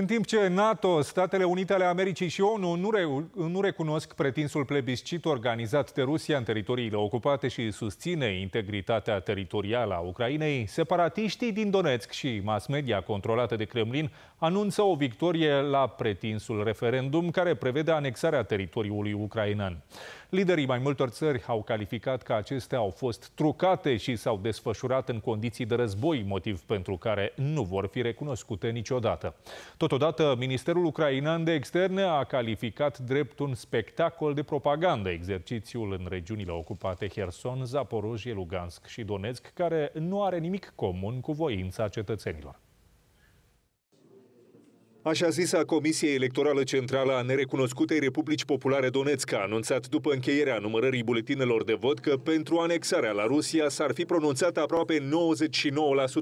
În timp ce NATO, Statele Unite ale Americii și ONU nu, re- nu recunosc pretinsul plebiscit organizat de Rusia în teritoriile ocupate și susține integritatea teritorială a Ucrainei, separatiștii din Donetsk și mass media controlată de Kremlin anunță o victorie la pretinsul referendum care prevede anexarea teritoriului ucrainean. Liderii mai multor țări au calificat că acestea au fost trucate și s-au desfășurat în condiții de război, motiv pentru care nu vor fi recunoscute niciodată. Tot Totodată, Ministerul Ucrainean de Externe a calificat drept un spectacol de propagandă exercițiul în regiunile ocupate Herson, Zaporojie, Lugansk și Donetsk, care nu are nimic comun cu voința cetățenilor. Așa zisa Comisia Electorală Centrală a Nerecunoscutei Republici Populare Donetsk a anunțat după încheierea numărării buletinelor de vot că pentru anexarea la Rusia s-ar fi pronunțat aproape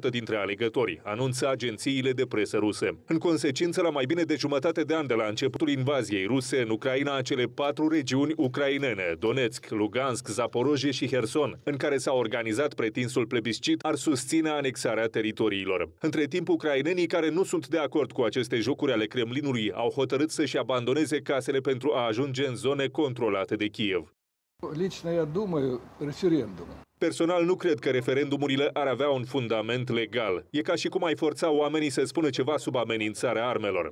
99% dintre alegători, anunță agențiile de presă ruse. În consecință, la mai bine de jumătate de an de la începutul invaziei ruse în Ucraina, cele patru regiuni ucrainene, Donetsk, Lugansk, Zaporoje și Herson, în care s-a organizat pretinsul plebiscit, ar susține anexarea teritoriilor. Între timp, ucrainenii care nu sunt de acord cu aceste jocuri ale Kremlinului au hotărât să-și abandoneze casele pentru a ajunge în zone controlate de Kiev. Personal nu cred că referendumurile ar avea un fundament legal. E ca și cum ai forța oamenii să spună ceva sub amenințarea armelor.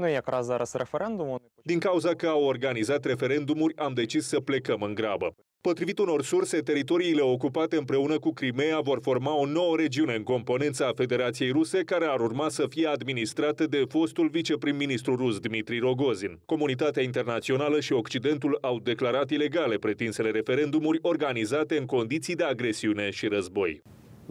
Nu e зараз referendumul. Din cauza că au organizat referendumuri, am decis să plecăm în grabă. Potrivit unor surse, teritoriile ocupate împreună cu Crimea vor forma o nouă regiune în componența Federației Ruse, care ar urma să fie administrată de fostul viceprim-ministru rus Dmitri Rogozin. Comunitatea internațională și Occidentul au declarat ilegale pretinsele referendumuri organizate în condiții de agresiune și război.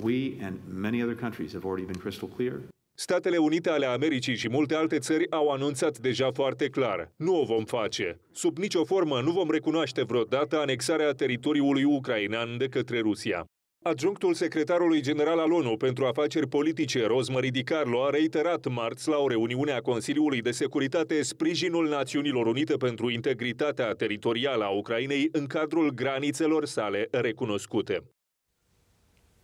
We and many other countries have already been crystal clear Statele Unite ale Americii și multe alte țări au anunțat deja foarte clar. Nu o vom face. Sub nicio formă nu vom recunoaște vreodată anexarea teritoriului ucrainean de către Rusia. Adjunctul secretarului general al ONU pentru afaceri politice, Rosemary Carlo, a reiterat marți la o reuniune a Consiliului de Securitate sprijinul Națiunilor Unite pentru integritatea teritorială a Ucrainei în cadrul granițelor sale recunoscute.